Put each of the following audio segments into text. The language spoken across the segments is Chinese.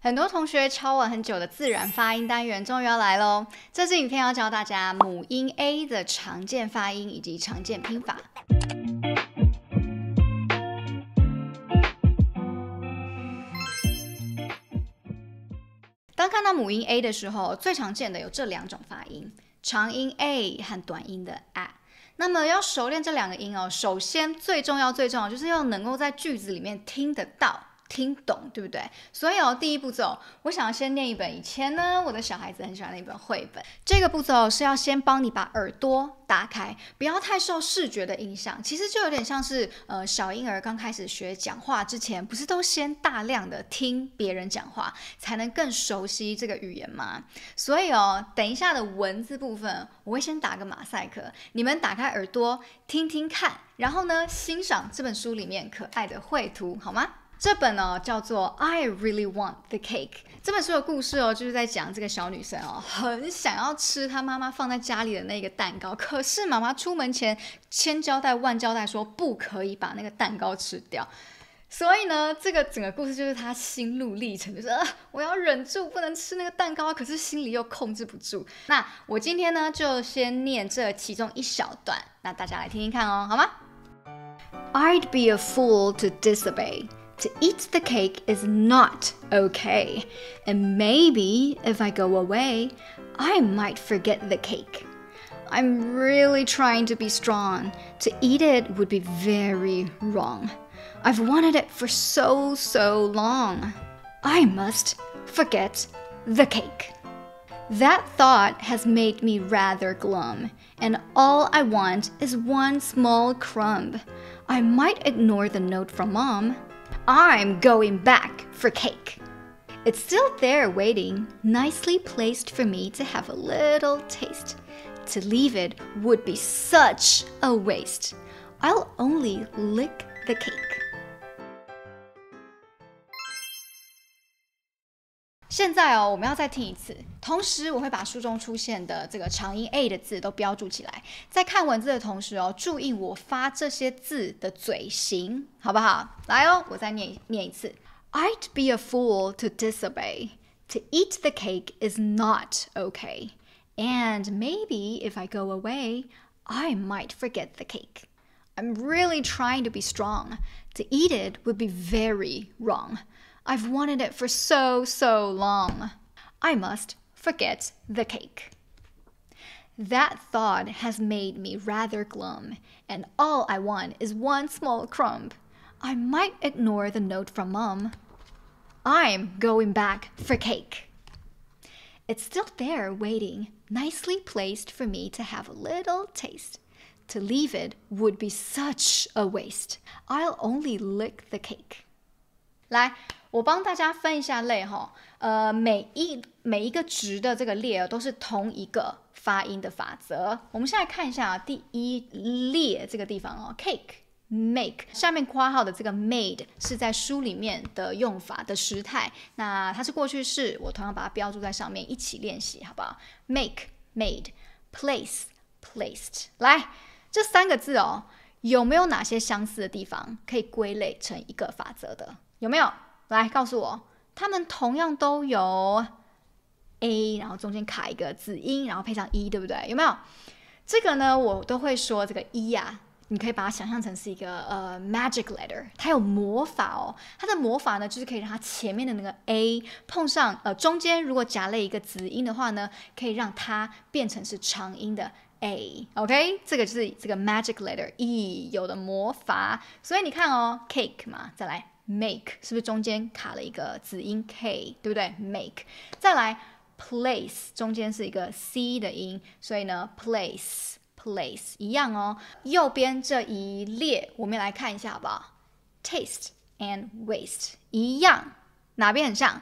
很多同学抄了很久的自然发音单元，终于要来喽！这支影片要教大家母音 A 的常见发音以及常见拼法。当看到母音 A 的时候，最常见的有这两种发音：长音 A 和短音的 a。那么要熟练这两个音哦，首先最重要、最重要就是要能够在句子里面听得到。听懂对不对？所以哦，第一步骤，我想要先念一本。以前呢，我的小孩子很喜欢的一本绘本。这个步骤是要先帮你把耳朵打开，不要太受视觉的影响。其实就有点像是呃，小婴儿刚开始学讲话之前，不是都先大量的听别人讲话，才能更熟悉这个语言吗？所以哦，等一下的文字部分，我会先打个马赛克，你们打开耳朵听听看，然后呢，欣赏这本书里面可爱的绘图，好吗？这本呢叫做《I Really Want the Cake》。这本书的故事哦，就是在讲这个小女生哦，很想要吃她妈妈放在家里的那个蛋糕，可是妈妈出门前千交代万交代，说不可以把那个蛋糕吃掉。所以呢，这个整个故事就是她心路历程，就是啊，我要忍住，不能吃那个蛋糕，可是心里又控制不住。那我今天呢，就先念这其中一小段，那大家来听听看哦，好吗？I'd be a fool to disobey。To eat the cake is not okay. And maybe if I go away, I might forget the cake. I'm really trying to be strong. To eat it would be very wrong. I've wanted it for so, so long. I must forget the cake. That thought has made me rather glum, and all I want is one small crumb. I might ignore the note from mom, I'm going back for cake. It's still there waiting, nicely placed for me to have a little taste. To leave it would be such a waste. I'll only lick the cake. 现在哦，我们要再听一次。同时，我会把书中出现的这个长音 a 的字都标注起来。在看文字的同时哦，注意我发这些字的嘴型，好不好？来哦，我再念念一次。I'd be a fool to disobey. To eat the cake is not okay. And maybe if I go away, I might forget the cake. I'm really trying to be strong. To eat it would be very wrong. I've wanted it for so, so long. I must forget the cake. That thought has made me rather glum, and all I want is one small crumb. I might ignore the note from Mum. I'm going back for cake. It's still there waiting, nicely placed for me to have a little taste. To leave it would be such a waste. I'll only lick the cake. 来，我帮大家分一下类哈，呃，每一每一个值的这个列都是同一个发音的法则。我们现在看一下啊，第一列这个地方哦，cake，make，下面括号的这个 made 是在书里面的用法的时态，那它是过去式，我同样把它标注在上面一起练习好不好？make，made，place，placed，来这三个字哦，有没有哪些相似的地方可以归类成一个法则的？有没有？来告诉我，他们同样都有 a，然后中间卡一个子音，然后配上 e，对不对？有没有这个呢？我都会说这个 e 啊，你可以把它想象成是一个呃 magic letter，它有魔法哦。它的魔法呢，就是可以让它前面的那个 a 碰上，呃，中间如果夹了一个子音的话呢，可以让它变成是长音的 a。OK，这个就是这个 magic letter e 有的魔法。所以你看哦，cake 嘛，再来。Make 是不是中间卡了一个子音 k，对不对？Make 再来，Place 中间是一个 c 的音，所以呢，Place Place 一样哦。右边这一列，我们来看一下好不好 t a s t e and Waste 一样，哪边很像？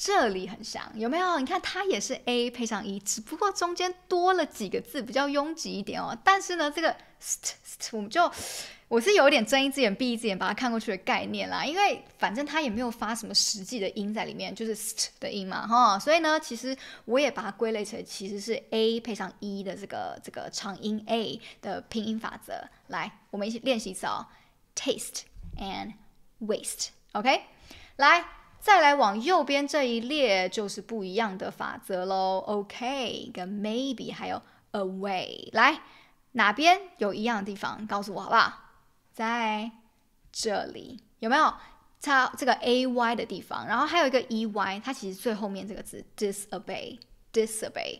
这里很像，有没有？你看，它也是 a 配上 e，只不过中间多了几个字，比较拥挤一点哦。但是呢，这个 st，我们就我是有点睁一只眼闭一只眼，把它看过去的概念啦。因为反正它也没有发什么实际的音在里面，就是 st 的音嘛，哈。所以呢，其实我也把它归类成其实是 a 配上 e 的这个这个长音 a 的拼音法则。来，我们一起练习一次哦 t a s t e and waste，OK，来。再来往右边这一列就是不一样的法则喽。OK，跟 maybe 还有 away，来哪边有一样的地方告诉我好不好？在这里有没有它这个 ay 的地方？然后还有一个 ey，它其实最后面这个字 disobey，disobey。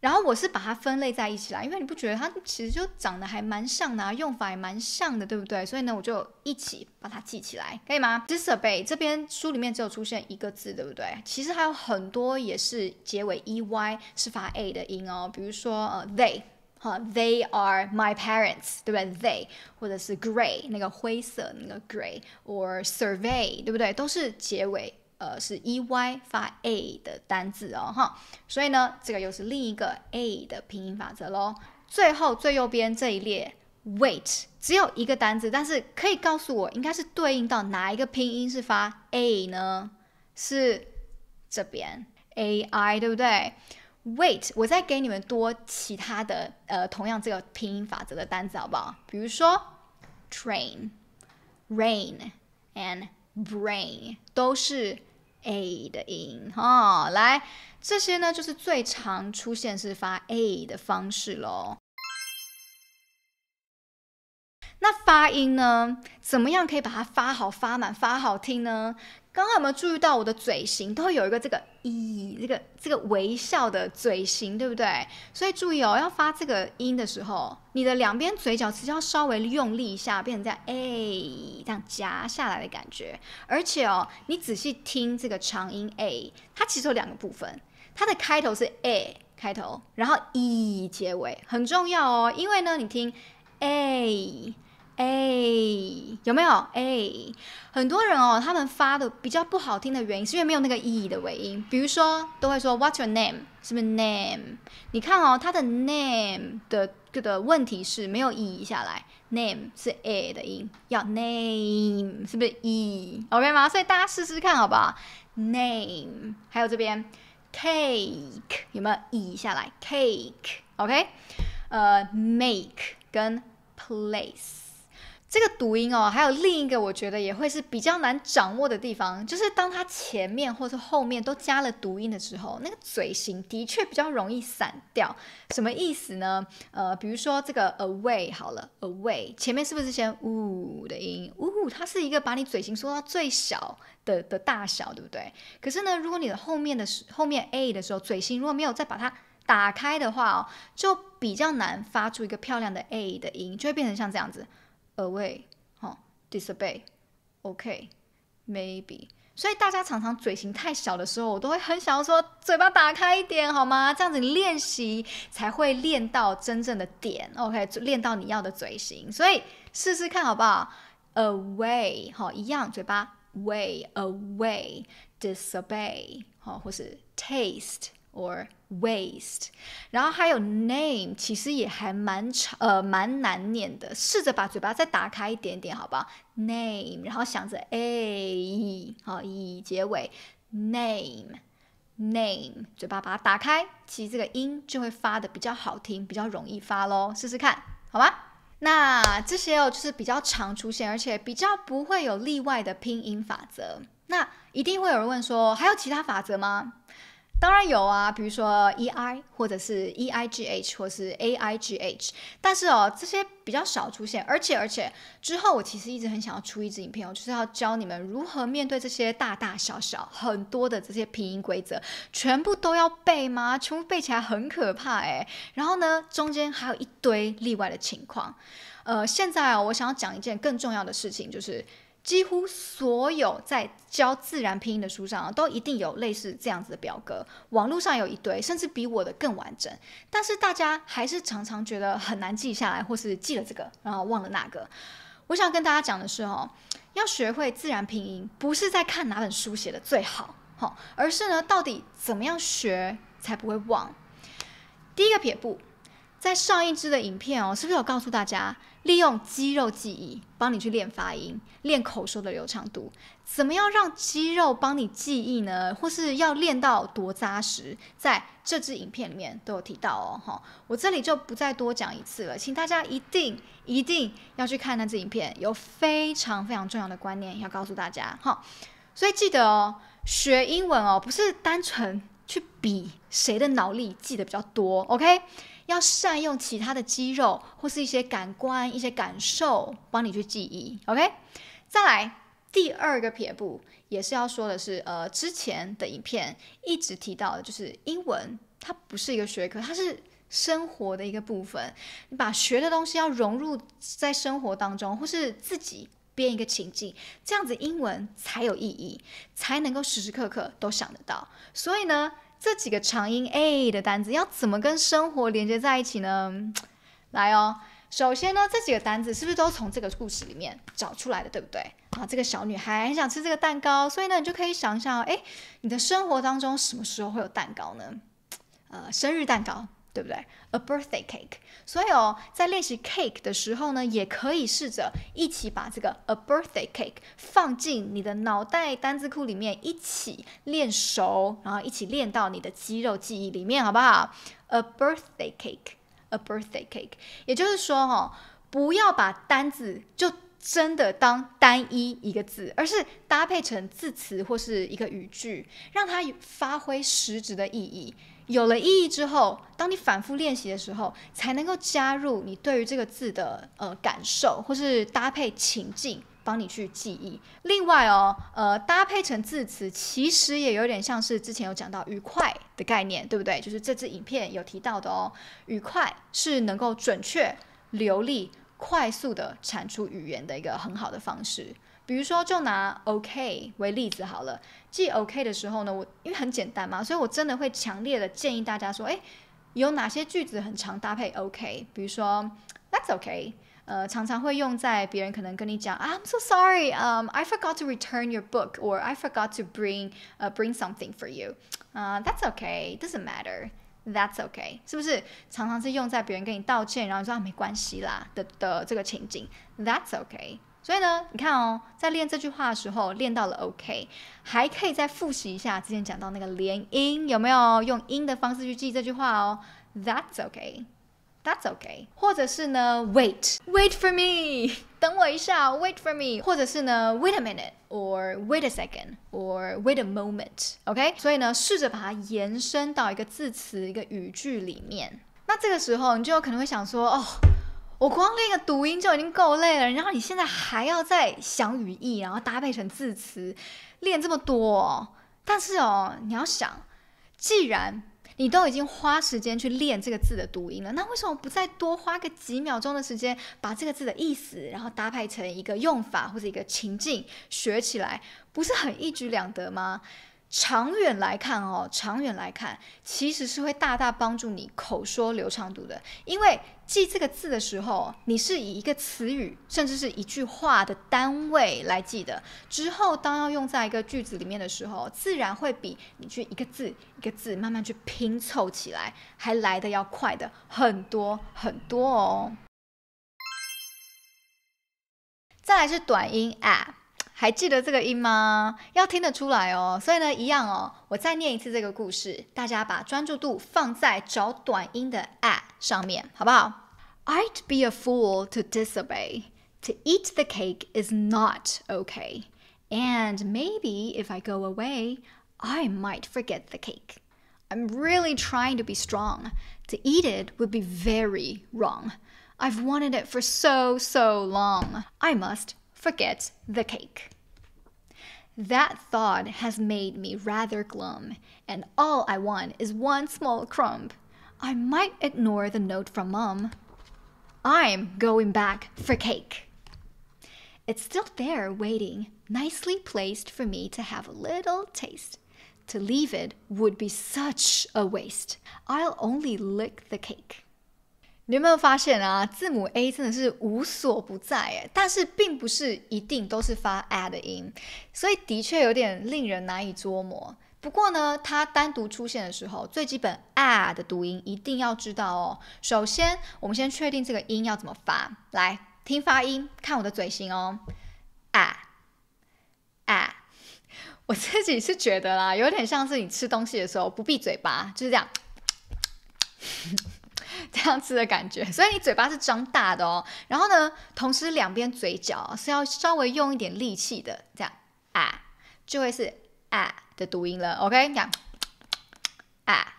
然后我是把它分类在一起啦，因为你不觉得它其实就长得还蛮像的，用法也蛮像的，对不对？所以呢，我就一起把它记起来，可以吗？Disobey 这边书里面只有出现一个字，对不对？其实还有很多也是结尾 e y 是发 a 的音哦，比如说呃 they，哈，they are my parents，对不对？They 或者是 grey 那个灰色那个 grey，or survey，对不对？都是结尾。呃，是 e y 发 a 的单字哦，哈，所以呢，这个又是另一个 a 的拼音法则喽。最后最右边这一列 w a i t 只有一个单字，但是可以告诉我，应该是对应到哪一个拼音是发 a 呢？是这边 a i 对不对 w a i t 我再给你们多其他的呃，同样这个拼音法则的单字好不好？比如说 train、rain and brain 都是。a 的音哦。来，这些呢就是最常出现是发 a 的方式喽。那发音呢，怎么样可以把它发好、发满、发好听呢？刚刚有没有注意到我的嘴型都会有一个这个“咦”这个这个微笑的嘴型，对不对？所以注意哦，要发这个音的时候，你的两边嘴角只实要稍微用力一下，变成这样“诶”这样夹下来的感觉。而且哦，你仔细听这个长音“诶”，它其实有两个部分，它的开头是“诶”开头，然后“咦”结尾，很重要哦。因为呢，你听“诶”。哎，有没有哎？很多人哦，他们发的比较不好听的原因，是因为没有那个意义的尾音。比如说，都会说 "What's your name？"，是不是 "name？"？你看哦，它的 "name" 的个问题是没有意义下来。"name" 是 "a" 的音，要 "name"，是不是 "e"？OK 吗？所以大家试试看好不好？"name"，还有这边 "cake" 有没有 e 下来？"cake" OK？呃，"make" 跟 "place"。这个读音哦，还有另一个，我觉得也会是比较难掌握的地方，就是当它前面或者后面都加了读音的时候，那个嘴型的确比较容易散掉。什么意思呢？呃，比如说这个 away 好了，away 前面是不是先呜的音？呜，它是一个把你嘴型缩到最小的的大小，对不对？可是呢，如果你的后面的是后面 a 的时候，嘴型如果没有再把它打开的话哦，就比较难发出一个漂亮的 a 的音，就会变成像这样子。Away，好，disobey，OK，maybe。所以大家常常嘴型太小的时候，我都会很想要说嘴巴打开一点，好吗？这样子你练习才会练到真正的点，OK，练到你要的嘴型。所以试试看，好不好？Away，好，一样嘴巴，way，away，disobey，好，或是 taste or。Waste，然后还有 name，其实也还蛮长，呃，蛮难念的。试着把嘴巴再打开一点点，好不好？Name，然后想着 a e，好，以结尾。Name，name，嘴巴把它打开，其实这个音就会发的比较好听，比较容易发喽。试试看，好吗？那这些哦，就是比较常出现，而且比较不会有例外的拼音法则。那一定会有人问说，还有其他法则吗？当然有啊，比如说 e i，或者是 e i g h，或者是 a i g h。但是哦，这些比较少出现，而且而且之后我其实一直很想要出一支影片我就是要教你们如何面对这些大大小小、很多的这些拼音规则，全部都要背吗？全部背起来很可怕哎。然后呢，中间还有一堆例外的情况。呃，现在啊，我想要讲一件更重要的事情，就是。几乎所有在教自然拼音的书上啊，都一定有类似这样子的表格。网络上有一堆，甚至比我的更完整。但是大家还是常常觉得很难记下来，或是记了这个，然后忘了那个。我想跟大家讲的是哦，要学会自然拼音，不是在看哪本书写的最好，好，而是呢，到底怎么样学才不会忘？第一个撇步，在上一支的影片哦，是不是有告诉大家？利用肌肉记忆帮你去练发音、练口说的流畅度，怎么样让肌肉帮你记忆呢？或是要练到多扎实？在这支影片里面都有提到哦，哈，我这里就不再多讲一次了，请大家一定一定要去看那支影片，有非常非常重要的观念要告诉大家，哈，所以记得哦，学英文哦，不是单纯去比谁的脑力记得比较多，OK。要善用其他的肌肉或是一些感官、一些感受帮你去记忆，OK？再来第二个撇步，也是要说的是，呃，之前的影片一直提到的，就是英文它不是一个学科，它是生活的一个部分。你把学的东西要融入在生活当中，或是自己编一个情境，这样子英文才有意义，才能够时时刻刻都想得到。所以呢。这几个长音 a 的单词要怎么跟生活连接在一起呢？来哦，首先呢，这几个单词是不是都从这个故事里面找出来的，对不对？啊，这个小女孩很想吃这个蛋糕，所以呢，你就可以想一想，哎，你的生活当中什么时候会有蛋糕呢？呃，生日蛋糕。对不对？A birthday cake。所以哦，在练习 cake 的时候呢，也可以试着一起把这个 a birthday cake 放进你的脑袋单字库里面，一起练熟，然后一起练到你的肌肉记忆里面，好不好？A birthday cake，a birthday cake。也就是说，哦，不要把单字就真的当单一一个字，而是搭配成字词或是一个语句，让它发挥实质的意义。有了意义之后，当你反复练习的时候，才能够加入你对于这个字的呃感受，或是搭配情境帮你去记忆。另外哦，呃，搭配成字词其实也有点像是之前有讲到愉快的概念，对不对？就是这支影片有提到的哦，愉快是能够准确、流利、快速的产出语言的一个很好的方式。比如说，就拿 OK 为例子好了。记 OK 的时候呢，我因为很简单嘛，所以我真的会强烈的建议大家说，哎，有哪些句子很常搭配 OK？比如说，That's OK，呃，常常会用在别人可能跟你讲，I'm so sorry，m i forgot to return your book，or I forgot to bring，呃，bring something for you。啊，That's OK，doesn't matter。That's OK，是不是常常是用在别人跟你道歉，然后说啊，没关系啦的的这个情景？That's OK。所以呢，你看哦，在练这句话的时候，练到了 OK，还可以再复习一下之前讲到那个连音，有没有用音的方式去记这句话哦？That's OK，That's OK，或者是呢，Wait，Wait for me，等我一下，Wait for me，或者是呢，Wait a minute，or Wait a second，or Wait a moment，OK？所以呢，试着把它延伸到一个字词、一个语句里面。那这个时候，你就有可能会想说，哦。我光练个读音就已经够累了，然后你现在还要再想语义，然后搭配成字词，练这么多。但是哦，你要想，既然你都已经花时间去练这个字的读音了，那为什么不再多花个几秒钟的时间，把这个字的意思，然后搭配成一个用法或者一个情境学起来，不是很一举两得吗？长远来看哦，长远来看其实是会大大帮助你口说流畅度的，因为记这个字的时候，你是以一个词语甚至是一句话的单位来记的，之后当要用在一个句子里面的时候，自然会比你去一个字一个字慢慢去拼凑起来，还来的要快的很多很多哦。再来是短音 a、啊。还记得这个音吗？要听得出来哦。所以呢，一样哦，我再念一次这个故事，大家把专注度放在找短音的 at 上面，好不好？I'd be a fool to disobey. To eat the cake is not okay. And maybe if I go away, I might forget the cake. I'm really trying to be strong. To eat it would be very wrong. I've wanted it for so, so long. I must forget the cake. That thought has made me rather glum, and all I want is one small crumb. I might ignore the note from Mum. I'm going back for cake. It's still there waiting, nicely placed for me to have a little taste. To leave it would be such a waste. I'll only lick the cake. 你有没有发现啊？字母 A 真的是无所不在诶，但是并不是一定都是发 a 的音，所以的确有点令人难以捉摸。不过呢，它单独出现的时候，最基本 a 的读音一定要知道哦。首先，我们先确定这个音要怎么发，来听发音，看我的嘴型哦。a a 我自己是觉得啦，有点像是你吃东西的时候不闭嘴巴，就是这样。这样子的感觉，所以你嘴巴是张大的哦。然后呢，同时两边嘴角是要稍微用一点力气的，这样啊，就会是啊的读音了。OK，讲啊，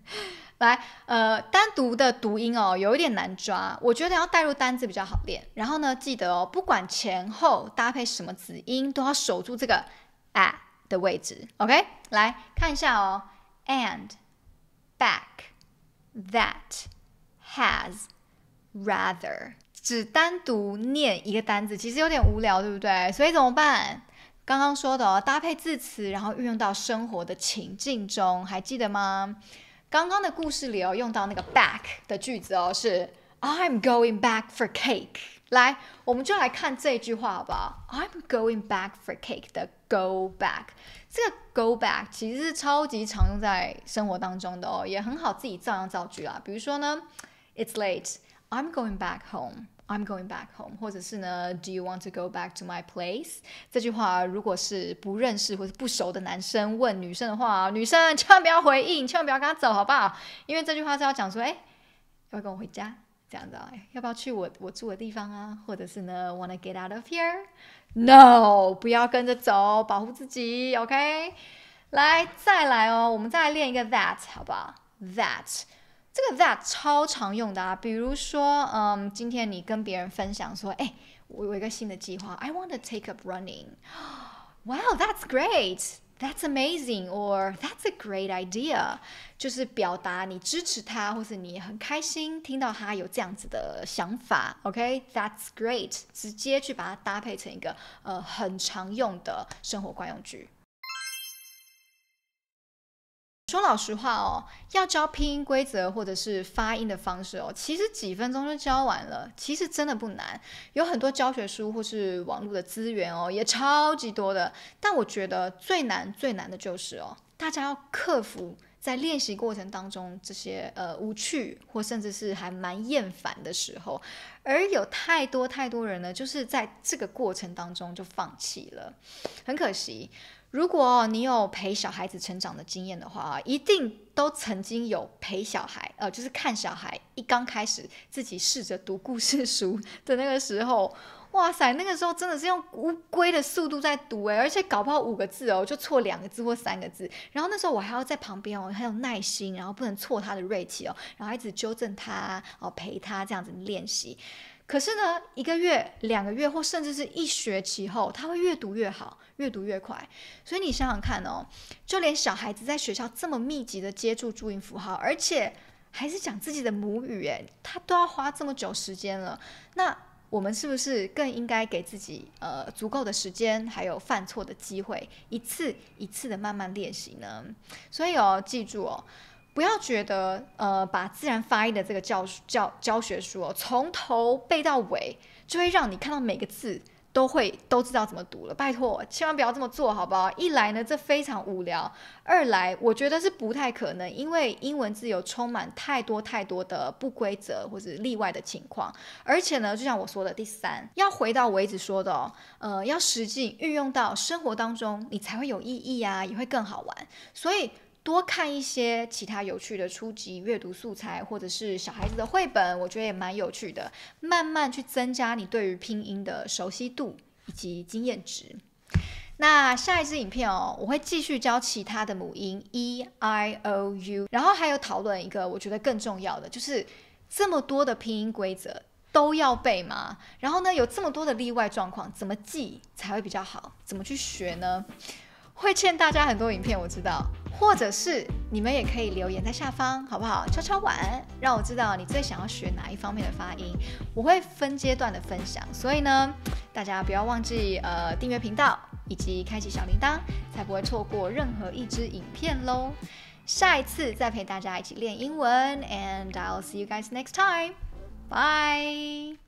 来，呃，单独的读音哦，有一点难抓，我觉得要带入单字比较好练。然后呢，记得哦，不管前后搭配什么子音，都要守住这个啊的位置。OK，来看一下哦，and back that。Has rather 只单独念一个单词，其实有点无聊，对不对？所以怎么办？刚刚说的哦，搭配字词，然后运用到生活的情境中，还记得吗？刚刚的故事里哦，用到那个 back 的句子哦，是 I'm going back for cake。来，我们就来看这句话好不好 I'm going back for cake 的 go back，这个 go back 其实是超级常用在生活当中的哦，也很好自己照样造句啊。比如说呢。It's late. I'm going back home. I'm going back home. 或者是呢，Do you want to go back to my place？这句话如果是不认识或者不熟的男生问女生的话，女生千万不要回应，千万不要跟他走，好不好？因为这句话是要讲说，哎，要跟我回家，这样子，啊，要不要去我我住的地方啊？或者是呢，Want to get out of here？No，不要跟着走，保护自己，OK？来，再来哦，我们再来练一个 That，好不好？That。这个 that 超常用的啊，比如说，嗯，今天你跟别人分享说，哎，我有一个新的计划，I want to take up running。Wow，that's great，that's amazing，or that's a great idea。就是表达你支持他，或是你很开心听到他有这样子的想法。OK，that's great，直接去把它搭配成一个呃很常用的生活惯用句。说老实话哦，要教拼音规则或者是发音的方式哦，其实几分钟就教完了，其实真的不难。有很多教学书或是网络的资源哦，也超级多的。但我觉得最难最难的就是哦，大家要克服在练习过程当中这些呃无趣或甚至是还蛮厌烦的时候，而有太多太多人呢，就是在这个过程当中就放弃了，很可惜。如果你有陪小孩子成长的经验的话啊，一定都曾经有陪小孩，呃，就是看小孩一刚开始自己试着读故事书的那个时候，哇塞，那个时候真的是用乌龟的速度在读诶，而且搞不好五个字哦就错两个字或三个字，然后那时候我还要在旁边哦很有耐心，然后不能错他的锐气哦，然后一直纠正他哦陪他这样子练习。可是呢，一个月、两个月，或甚至是一学期后，他会越读越好，越读越快。所以你想想看哦，就连小孩子在学校这么密集的接触注音符号，而且还是讲自己的母语，哎，他都要花这么久时间了。那我们是不是更应该给自己呃足够的时间，还有犯错的机会，一次一次的慢慢练习呢？所以哦，记住哦。不要觉得，呃，把自然发音的这个教教教学书哦，从头背到尾，就会让你看到每个字都会都知道怎么读了。拜托，千万不要这么做，好不好？一来呢，这非常无聊；二来，我觉得是不太可能，因为英文字有充满太多太多的不规则或者例外的情况。而且呢，就像我说的，第三要回到为止说的，呃，要实际运用到生活当中，你才会有意义啊，也会更好玩。所以。多看一些其他有趣的初级阅读素材，或者是小孩子的绘本，我觉得也蛮有趣的。慢慢去增加你对于拼音的熟悉度以及经验值。那下一支影片哦，我会继续教其他的母音 e i o u，然后还有讨论一个我觉得更重要的，就是这么多的拼音规则都要背吗？然后呢，有这么多的例外状况，怎么记才会比较好？怎么去学呢？会欠大家很多影片，我知道，或者是你们也可以留言在下方，好不好？悄悄碗，让我知道你最想要学哪一方面的发音，我会分阶段的分享。所以呢，大家不要忘记呃订阅频道以及开启小铃铛，才不会错过任何一支影片喽。下一次再陪大家一起练英文，And I'll see you guys next time. Bye.